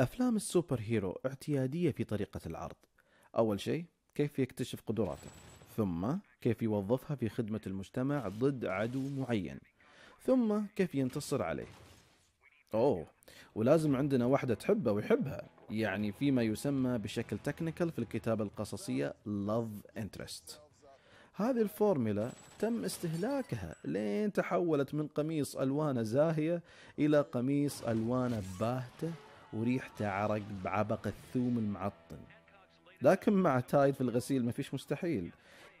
أفلام السوبر هيرو اعتيادية في طريقة العرض أول شيء كيف يكتشف قدراته ثم كيف يوظفها في خدمة المجتمع ضد عدو معين ثم كيف ينتصر عليه أوه ولازم عندنا واحدة تحبه ويحبها يعني فيما يسمى بشكل تكنيكال في الكتابة القصصية love interest هذه الفورميلا تم استهلاكها لين تحولت من قميص ألوانه زاهية إلى قميص ألوانه باهته وريحته عرق بعبق الثوم المعطن لكن مع تايد في الغسيل ما فيش مستحيل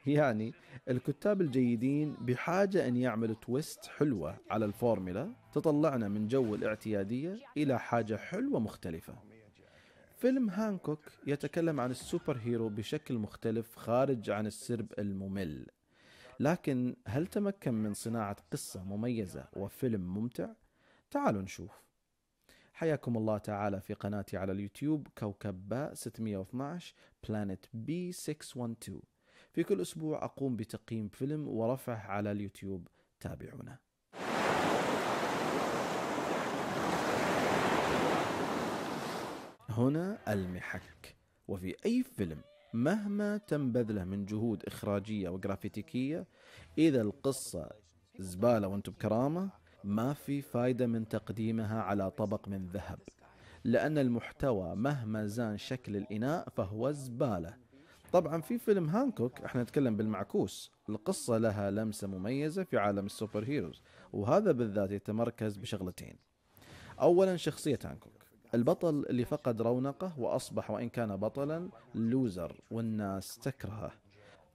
يعني الكتاب الجيدين بحاجة أن يعملوا تويست حلوة على الفورميلا تطلعنا من جو الاعتيادية إلى حاجة حلوة مختلفة فيلم هانكوك يتكلم عن السوبر هيرو بشكل مختلف خارج عن السرب الممل لكن هل تمكن من صناعة قصة مميزة وفيلم ممتع؟ تعالوا نشوف حياكم الله تعالى في قناتي على اليوتيوب كوكب باء 612 بلانت بي 612 في كل أسبوع أقوم بتقييم فيلم ورفعه على اليوتيوب تابعونا هنا المحك وفي أي فيلم مهما تم بذله من جهود إخراجية وجرافيتيكية إذا القصة زبالة وانتم بكرامة ما في فائدة من تقديمها على طبق من ذهب لأن المحتوى مهما زان شكل الإناء فهو زبالة طبعا في فيلم هانكوك احنا نتكلم بالمعكوس القصة لها لمسة مميزة في عالم السوبر هيروز وهذا بالذات يتمركز بشغلتين أولا شخصية هانكوك البطل اللي فقد رونقه وأصبح وإن كان بطلا لوزر والناس تكرهه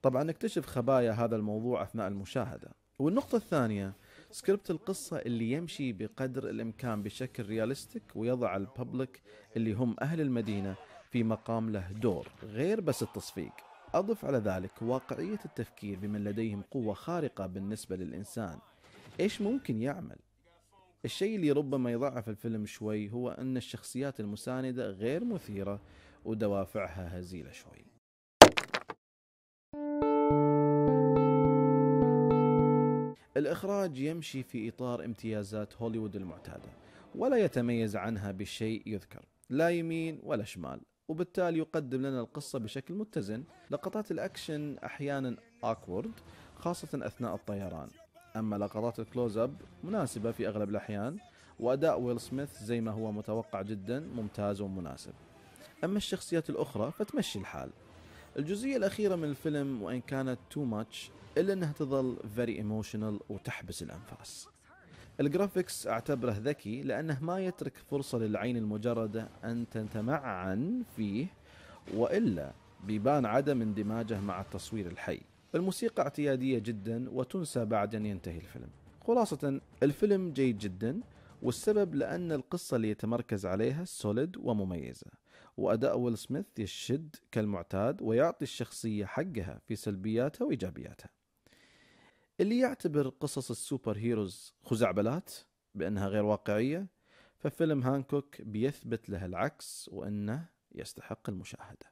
طبعا نكتشف خبايا هذا الموضوع أثناء المشاهدة والنقطة الثانية سكريبت القصة اللي يمشي بقدر الإمكان بشكل رياليستيك ويضع الببليك اللي هم أهل المدينة في مقام له دور غير بس التصفيق أضف على ذلك واقعية التفكير بمن لديهم قوة خارقة بالنسبة للإنسان إيش ممكن يعمل؟ الشيء اللي ربما يضعف الفيلم شوي هو أن الشخصيات المساندة غير مثيرة ودوافعها هزيلة شوي الإخراج يمشي في إطار امتيازات هوليوود المعتادة ولا يتميز عنها بشيء يذكر لا يمين ولا شمال وبالتالي يقدم لنا القصة بشكل متزن لقطات الأكشن أحيانا أكورد خاصة أثناء الطيران أما لقطات الكلوز أب مناسبة في أغلب الأحيان وأداء ويل سميث زي ما هو متوقع جدا ممتاز ومناسب أما الشخصيات الأخرى فتمشي الحال الجزئيه الاخيره من الفيلم وان كانت تو ماتش الا انها تظل فيري ايموشنال وتحبس الانفاس الجرافيكس اعتبره ذكي لانه ما يترك فرصه للعين المجرده ان تتمعن فيه والا بيبان عدم اندماجه مع التصوير الحي الموسيقى اعتياديه جدا وتنسى بعد ان ينتهي الفيلم خلاصه الفيلم جيد جدا والسبب لأن القصة اللي يتمركز عليها سوليد ومميزة وأداء ويل سميث يشد كالمعتاد ويعطي الشخصية حقها في سلبياتها وإيجابياتها اللي يعتبر قصص السوبر هيروز خزعبلات بأنها غير واقعية ففيلم هانكوك بيثبت له العكس وأنه يستحق المشاهدة